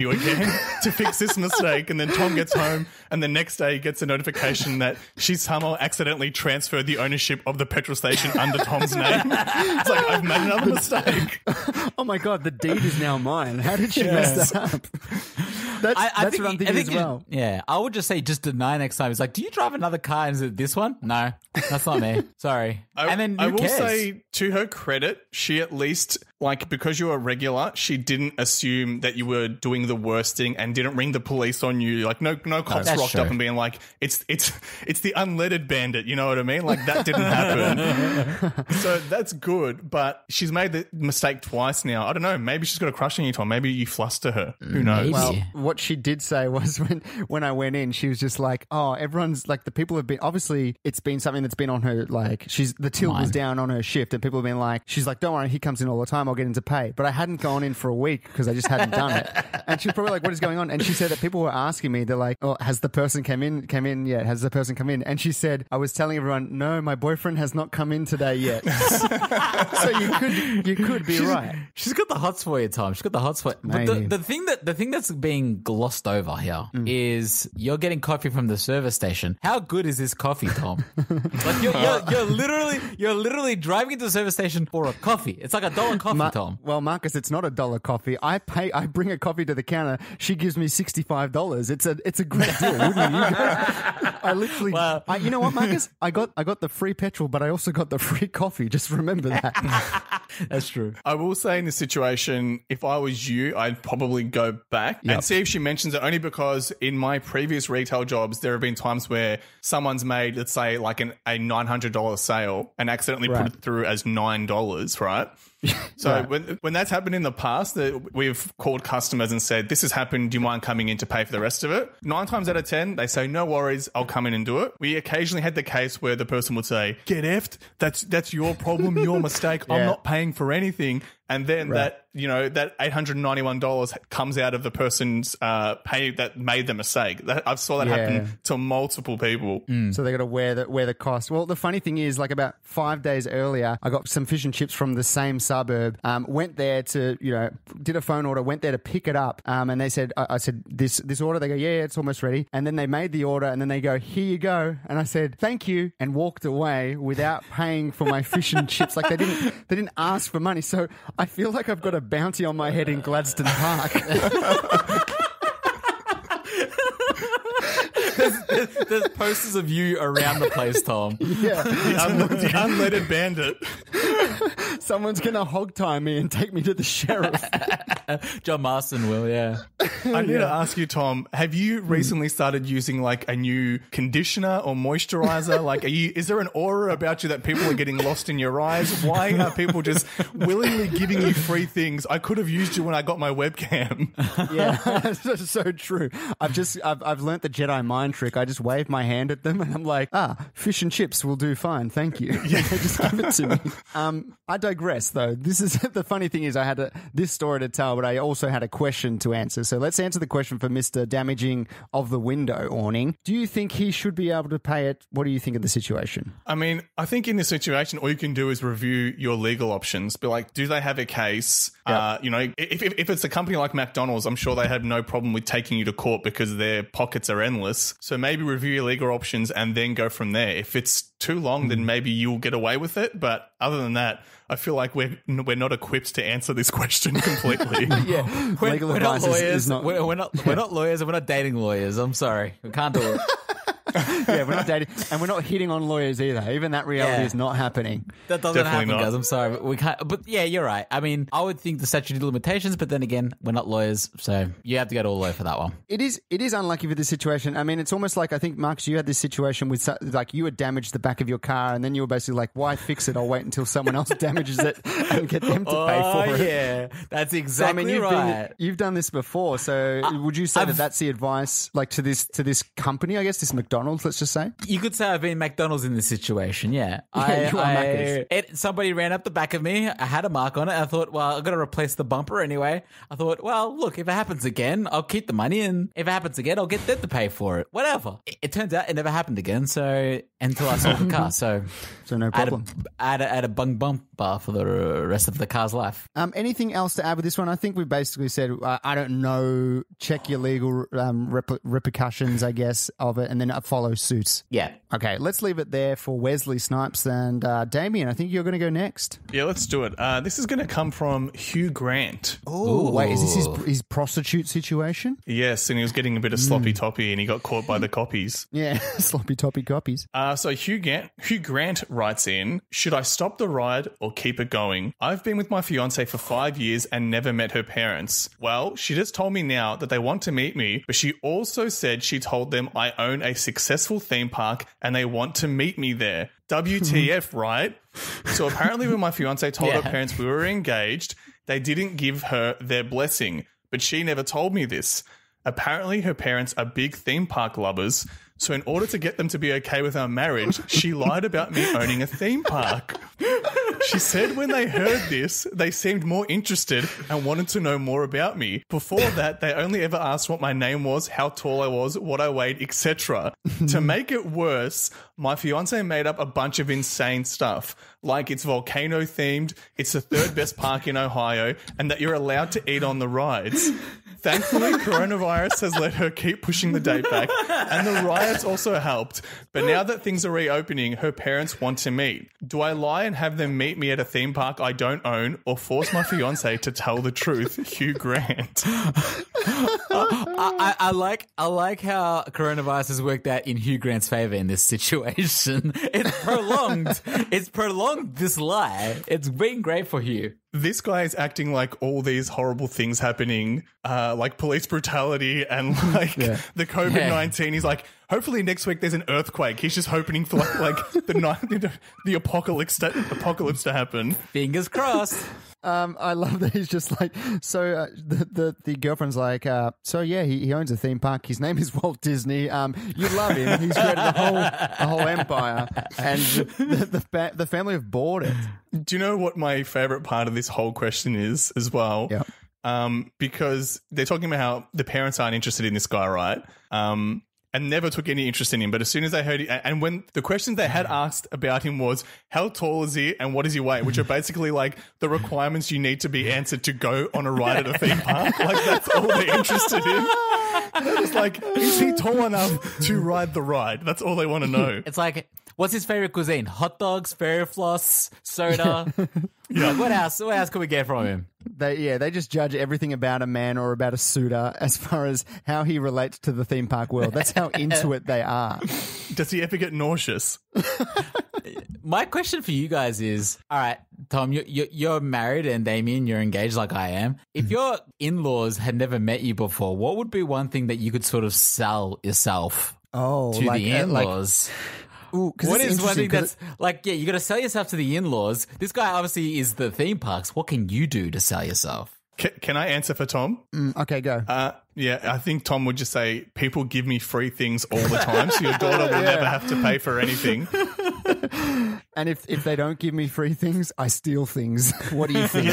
you again to fix this mistake. And then Tom gets home, and the next day gets a notification that she somehow accidentally transferred the ownership of the petrol station under Tom's name. It's like, I've made another mistake. oh my God, the deed is now mine. How did she yes. mess that up? That's, I, I that's think, what I'm thinking think as well. It, yeah, I would just say just deny next time. It's like, do you drive another car? is it this one? No, that's not me. Sorry. I, and then I will cares? say, to her credit, she at least like because you were regular, she didn't assume that you were doing the worst thing and didn't ring the police on you. Like no no cops That's rocked true. up and being like, It's it's it's the unleaded bandit, you know what I mean? Like that didn't happen. so that's good, but she's made the mistake twice now. I don't know. Maybe she's got a crush on you, Tom. Maybe you fluster her. Who knows? Maybe. Well, what she did say was when when I went in, she was just like, "Oh, everyone's like the people have been obviously it's been something that's been on her like she's the tilt was down on her shift and people have been like she's like, don't worry, he comes in all the time. I'll I'll get into pay. But I hadn't gone in for a week because I just hadn't done it. And she was probably like, what is going on? And she said that people were asking me, they're like, oh, has the person come in, Came in yet? Has the person come in? And she said, I was telling everyone, no, my boyfriend has not come in today yet. so you could, you could be she's, right. She's got the hot spot Tom. She's got the hot spot. But the, the, thing that, the thing that's being glossed over here mm. is you're getting coffee from the service station. How good is this coffee, Tom? like you're, you're, you're literally, you're literally driving to the service station for a coffee. It's like a dollar coffee. Ma- Tom. Well, Marcus, it's not a dollar coffee. I pay. I bring a coffee to the counter. She gives me sixty five dollars. It's a it's a great deal, wouldn't you? I literally. Wow. I, you know what, Marcus? I got I got the free petrol, but I also got the free coffee. Just remember that. That's true. I will say in this situation, if I was you, I'd probably go back yep. and see if she mentions it only because in my previous retail jobs, there have been times where someone's made, let's say, like an, a $900 sale and accidentally right. put it through as $9, right? So right. when when that's happened in the past, that we've called customers and said, "This has happened. Do you mind coming in to pay for the rest of it?" Nine times out of ten, they say, "No worries, I'll come in and do it." We occasionally had the case where the person would say, "Get effed. That's that's your problem, your mistake. yeah. I'm not paying for anything." and then right. that you know that eight hundred ninety one dollars comes out of the person's uh, pay that made the mistake. That, I saw that yeah. happen to multiple people. Mm. So they got to wear the wear the cost. Well, the funny thing is, like about five days earlier, I got some fish and chips from the same suburb. Um, went there to you know did a phone order. Went there to pick it up, um, and they said I, I, said this this order. They go yeah, yeah, it's almost ready. And then they made the order, and then they go here you go. And I said thank you, and walked away without paying for my fish and chips. Like they didn't they didn't ask for money. So I feel like I've got a bounty on my head in Gladstone Park. There's, there's, posters of you around the place, Tom. Yeah, the, the unleaded bandit. Someone's gonna hog tie me and take me to the sheriff. John Marston will, yeah. I need yeah. to ask you, Tom, have you hmm. recently started using like a new conditioner or moisturizer? like, are you, is there an aura about you that people are getting lost in your eyes? Why are people just willingly giving you free things? I could have used you when I got my webcam. yeah, that's so true. I've just, I've, I've learnt the Jedi mind trick. I just wave my hand at them and I'm like, ah, fish and chips will do fine. Thank you. Yeah. just give it to me. Um, I digress though. This is the funny thing is I had a, this story to tell but I also had a question to answer. So let's answer the question for Mr. Damaging of the Window Awning. Do you think he should be able to pay it? What do you think of the situation? I mean, I think in this situation, all you can do is review your legal options. Be like, do they have a case? Yep. Uh, you know, if, if, if it's a company like McDonald's, I'm sure they have no problem with taking you to court because their pockets are endless. So maybe review your legal options and then go from there. If it's too long, then hmm. maybe you'll get away with it. But other than that, I feel like we're we're not equipped to answer this question completely. yeah, we're, we're not lawyers. Not, we're, we're, not we're not lawyers. We're not dating lawyers. I'm sorry, we can't do it. yeah, we're not dating, and we're not hitting on lawyers either. Even that reality Yeah. is not happening. That doesn't Definitely happen, not. guys. I'm sorry, but we can't. But yeah, you're right. I mean, I would think the statute of limitations, but then again, we're not lawyers, so you have to go to a lawyer for that one. It is it is unlucky for this situation. I mean, it's almost like I think Marcus, you had this situation with like you had damaged the back of your car, and then you were basically like, "Why fix it? I'll wait until someone else damages it and get them to pay oh, for it." yeah, that's So, exactly I mean, you've right. been, you've done this before, so would you say that I've- that's the advice, like to this to this company? I guess this McDonald's McDonald's, let's just say. You could say I've been McDonald's in this situation, yeah. yeah I, you are I, it, somebody ran up the back of me. I had a mark on it. I thought, well, I've got to replace the bumper anyway. I thought, well, look, if it happens again, I'll keep the money. And if it happens again, I'll get them to pay for it. Whatever. It, it turns out it never happened again. So until I saw the car. So, so no problem. I had a, bung a bung bumper for the rest of the car's life. Um, anything else to add with this one? I think we basically said, uh, I don't know, check your legal um, rep repercussions, I guess, of it. And then a follow suit. Yeah. Okay, let's leave it there for Wesley Snipes and uh, Damien. I think you're going to go next. Yeah, let's do it. Uh, this is going to come from Hugh Grant. Oh, wait, is this his, his, prostitute situation? Yes, and he was getting a bit of hmm. sloppy mm. toppy and he got caught by the copies. Yeah, sloppy toppy copies. Uh, so Hugh Grant, Hugh Grant writes in Should I stop the ride or keep it going? I've been with my fiance for five years and never met her parents. Well, she just told me now that they want to meet me, but she also said she told them I own a successful theme park and they want to meet me there. WTF, right? So apparently, when my fiance told yeah. her parents we were engaged, they didn't give her their blessing, but she never told me this. Apparently, her parents are big theme park lovers, so, in order to get them to be okay with our marriage, she lied about me owning a theme park. She said when they heard this, they seemed more interested and wanted to know more about me. Before that, they only ever asked what my name was, how tall I was, what I weighed, etc. to make it worse, my fiance made up a bunch of insane stuff, like it's volcano themed, it's the third best park in Ohio, and that you're allowed to eat on the rides. Thankfully, coronavirus has let her keep pushing the date back, and the riots also helped. But now that things are reopening, her parents want to meet. Do I lie and have them meet me at a theme park I don't own, or force my fiance to tell the truth? Hugh Grant. I, I, I, like I like how coronavirus has worked out in Hugh Grant's favor in this situation. It's prolonged. it's prolonged this lie. It's been great for Hugh this guy is acting like all these horrible things happening, uh, like police brutality and like yeah. the COVID nineteen. Yeah. He's like, hopefully next week there's an earthquake. He's just hoping for like like the the, the apocalypse to, apocalypse to happen. Fingers crossed. Um, I love that he's just like so. Uh, the, the, the girlfriend's like, uh, so yeah, he, he owns a theme park. His name is Walt Disney. Um, you love him. He's created a whole a whole empire, and the the, fa- the family have bought it. Do you know what my favorite part of this whole question is as well? Yeah. Um, because they're talking about how the parents aren't interested in this guy, right? Um, and never took any interest in him. But as soon as I heard, he, and when the questions they had mm. asked about him was how tall is he and what is he weigh, which are basically like the requirements you need to be answered to go on a ride at a theme park. Like that's all they're interested in. It's like, is he tall enough to ride the ride? That's all they want to know. It's like what's his favorite cuisine? Hot dogs, fairy floss, soda. yeah. what else? What else could we get from him? They, yeah, they just judge everything about a man or about a suitor as far as how he relates to the theme park world. That's how into it they are. Does he ever get nauseous? My question for you guys is: All right, Tom, you, you, you're married, and Damien, you're engaged, like I am. If mm-hmm. your in-laws had never met you before, what would be one thing that you could sort of sell yourself? Oh, to like, the uh, in-laws. Like, Ooh, what is one thing that's like? Yeah, you got to sell yourself to the in-laws. This guy obviously is the theme parks. What can you do to sell yourself? Can, can I answer for Tom? Mm, okay, go. Uh, yeah, I think Tom would just say, "People give me free things all the time, so your daughter will yeah. never have to pay for anything." and if if they don't give me free things, I steal things. What do you think?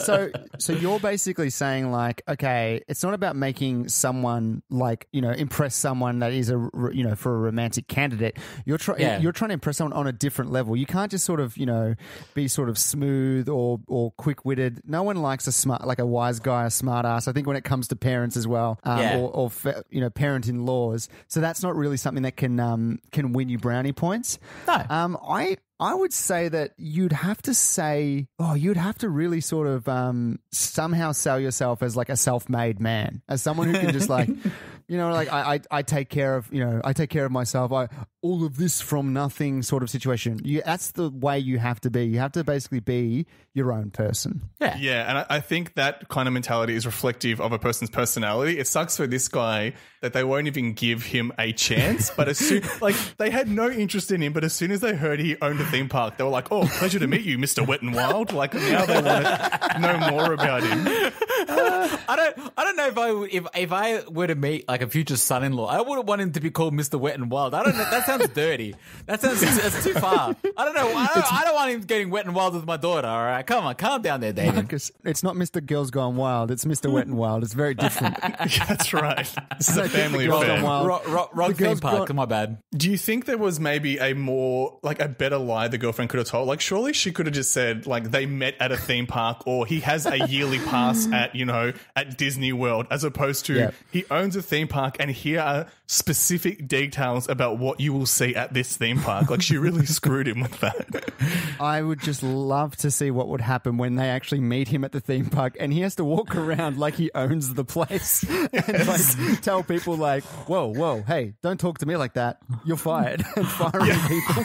so so you're basically saying like, okay, it's not about making someone like you know impress someone that is a you know for a romantic candidate. You're trying yeah. you're trying to impress someone on a different level. You can't just sort of you know be sort of smooth or or quick witted. No one likes a smart like a wise guy, a smart ass. I think when it comes comes to parents as well, um, yeah. or, or, you know, parent in laws. So that's not really something that can um, can win you brownie points. No, um, I I would say that you'd have to say, oh, you'd have to really sort of um, somehow sell yourself as like a self made man, as someone who can just like You know, like I, I, I take care of you know I take care of myself. I all of this from nothing sort of situation. You, that's the way you have to be. You have to basically be your own person. Yeah, yeah. And I, I think that kind of mentality is reflective of a person's personality. It sucks for this guy that they won't even give him a chance. but as soon like they had no interest in him, but as soon as they heard he owned a theme park, they were like, "Oh, pleasure to meet you, Mister Wet and Wild." Like now they want to know more about him. I don't. I don't know if I would, if if I were to meet like a future son-in-law, I wouldn't want him to be called Mister Wet and Wild. I don't. know. That sounds dirty. That sounds that's too far. I don't know. I don't, I don't want him getting wet and wild with my daughter. All right, come on, calm down there, David. Marcus, it's not Mister Girls Gone Wild. It's Mister Wet and Wild. It's very different. that's right. This is a family affair. Wrong, wrong, wrong the theme park. Gone. My bad. Do you think there was maybe a more like a better lie the girlfriend could have told? Like, surely she could have just said like they met at a theme park, or he has a yearly pass mm. at you know, at Disney World, as opposed to yep. he owns a theme park and here are specific details about what you will see at this theme park. Like, she really screwed him with that. I would just love to see what would happen when they actually meet him at the theme park and he has to walk around like he owns the place yes. and like tell people, like, whoa, whoa, hey, don't talk to me like that. You're fired. and firing people.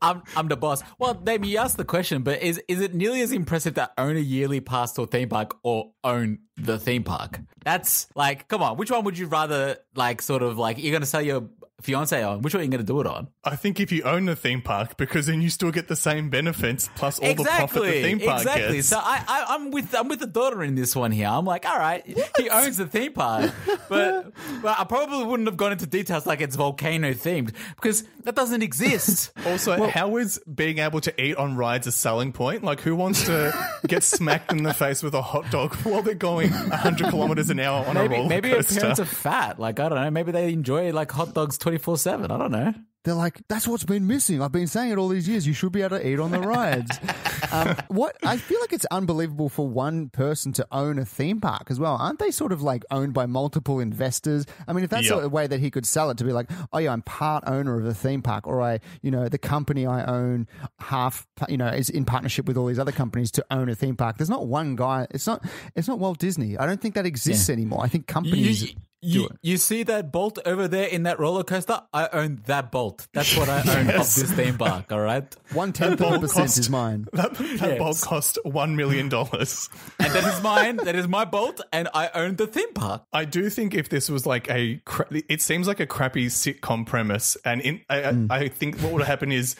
I'm I'm the boss. Well, Damien, you asked the question, but is is it nearly as impressive that own a yearly pass to a theme park or own the theme park? That's like, come on, which one would you rather like sort of like you're gonna sell your fiance on, which one are you going to do it on? I think if you own the theme park, because then you still get the same benefits plus all exactly, the profit the theme park exactly. Gets. So I, am with I'm with the daughter in this one here. I'm like, all right, what? he owns the theme park, but but I probably wouldn't have gone into details like it's volcano themed because that doesn't exist. also, well, how is being able to eat on rides a selling point? Like, who wants to get smacked in the face with a hot dog while they're going 100 kilometers an hour on maybe, a roller coaster? Maybe a parents are fat. Like I don't know. Maybe they enjoy like hot dogs 24 7. I don't know. They're like, that's what's been missing. I've been saying it all these years. You should be able to eat on the rides. um, what I feel like it's unbelievable for one person to own a theme park as well. Aren't they sort of like owned by multiple investors? I mean, if that's yep. a way that he could sell it to be like, oh yeah, I'm part owner of a theme park, or I, you know, the company I own half, you know, is in partnership with all these other companies to own a theme park. There's not one guy. It's not. It's not Walt Disney. I don't think that exists yeah. anymore. I think companies. You, you, you, you see that bolt over there in that roller coaster? I own that bolt. That's what I own yes. of this theme park. All right, one tenth of a percent cost, is mine. That, that yes. bolt cost one million dollars, and that is mine. that is my bolt, and I own the theme park. I do think if this was like a, it seems like a crappy sitcom premise, and in, I, mm. I, I think what would happen is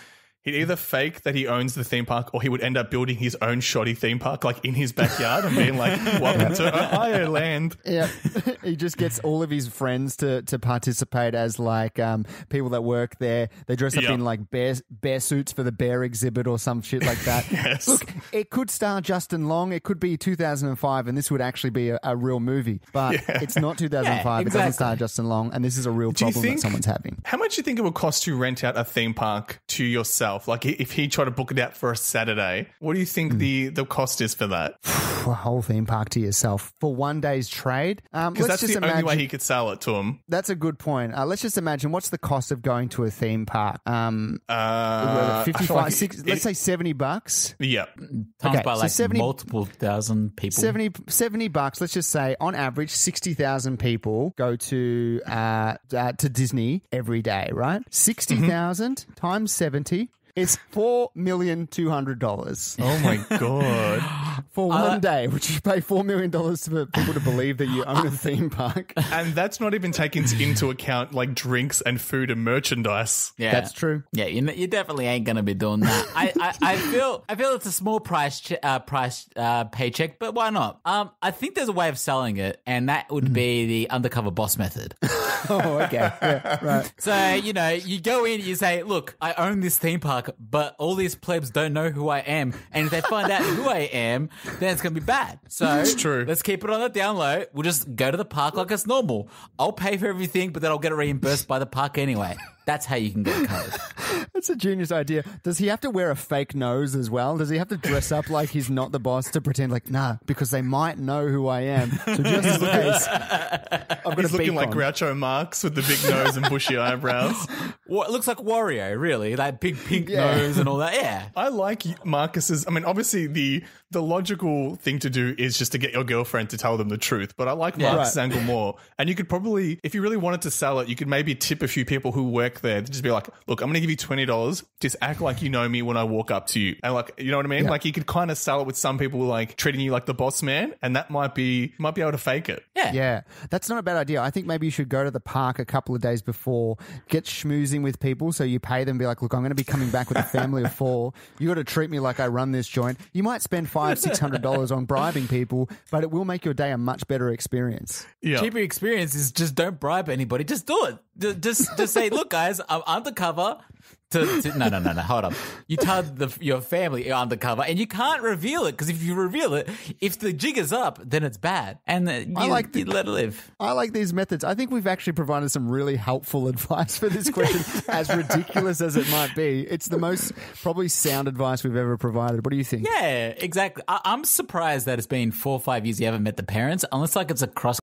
He'd either fake that he owns the theme park or he would end up building his own shoddy theme park like in his backyard and being like, Welcome to Ohio land. Yeah. he just gets all of his friends to to participate as like um, people that work there. They dress up yep. in like bear bear suits for the bear exhibit or some shit like that. yes. Look, it could star Justin Long, it could be two thousand and five and this would actually be a, a real movie. But yeah. it's not two thousand and five, yeah, exactly. it doesn't star Justin Long, and this is a real problem think, that someone's having. How much do you think it would cost to rent out a theme park to yourself? himself. Like if he tried to book it out for a Saturday, what do you think mm. the the cost is for that? a whole theme park to yourself for one day's trade. Because um, that's just the imagine, only way he could sell it to him. That's a good point. Uh, let's just imagine what's the cost of going to a theme park? Um, uh, 55, like six, it, let's say 70 bucks. Yeah. Times okay, by so 70, multiple thousand people. 70, 70 bucks, let's just say on average, 60,000 people go to, uh, uh, to Disney every day, right? Mm-hmm. 60,000 mm -hmm. times 70. It's four million two hundred dollars. Oh my god! For one uh, day, would you pay four million dollars for people to believe that you own a theme park? And that's not even taking into account like drinks and food and merchandise. Yeah, that's true. Yeah, you, you definitely ain't gonna be doing that. I, I, I, feel I feel it's a small price uh, price uh, paycheck, but why not? Um, I think there's a way of selling it, and that would mm-hmm. be the undercover boss method. oh, okay. Yeah, right. So, you know, you go in, you say, look, I own this theme park, but all these plebs don't know who I am. And if they find out who I am, then it's going to be bad. So, it's true. let's keep it on the down low. We'll just go to the park like it's normal. I'll pay for everything, but then I'll get it reimbursed by the park anyway. That's how you can get a That's a genius idea. Does he have to wear a fake nose as well? Does he have to dress up like he's not the boss to pretend like nah? Because they might know who I am. So just in case, I'm he's looking like on. Groucho Marx with the big nose and bushy eyebrows. What it looks like Wario, really. That big pink yeah. nose and all that. Yeah, I like Marcus's. I mean, obviously the the logical thing to do is just to get your girlfriend to tell them the truth. But I like yeah, Marcus's right. angle more. And you could probably, if you really wanted to sell it, you could maybe tip a few people who work work there, just be like, look, I'm going to give you $20. Just act like you know me when I walk up to you. And like, you know what I mean? Yeah. Like you could kind of sell it with some people like treating you like the boss man. And that might be, might be able to fake it. Yeah. Yeah. That's not a bad idea. I think maybe you should go to the park a couple of days before, get schmoozing with people. So you pay them, be like, look, I'm going to be coming back with a family of four. You got to treat me like I run this joint. You might spend five, $600 on bribing people, but it will make your day a much better experience. Yeah. Cheaper experience is just don't bribe anybody. Just do it. Just, just say, look, I guys, I'm undercover. To, to no, no, no, no. Hold up. You tell the, your family you're undercover, and you can't reveal it because if you reveal it, if the jig is up, then it's bad. And you, I like the, you let it live. I like these methods. I think we've actually provided some really helpful advice for this question, as ridiculous as it might be. It's the most probably sound advice we've ever provided. What do you think? Yeah, exactly. I, I'm surprised that it's been four or five years you haven't met the parents, unless like it's a cross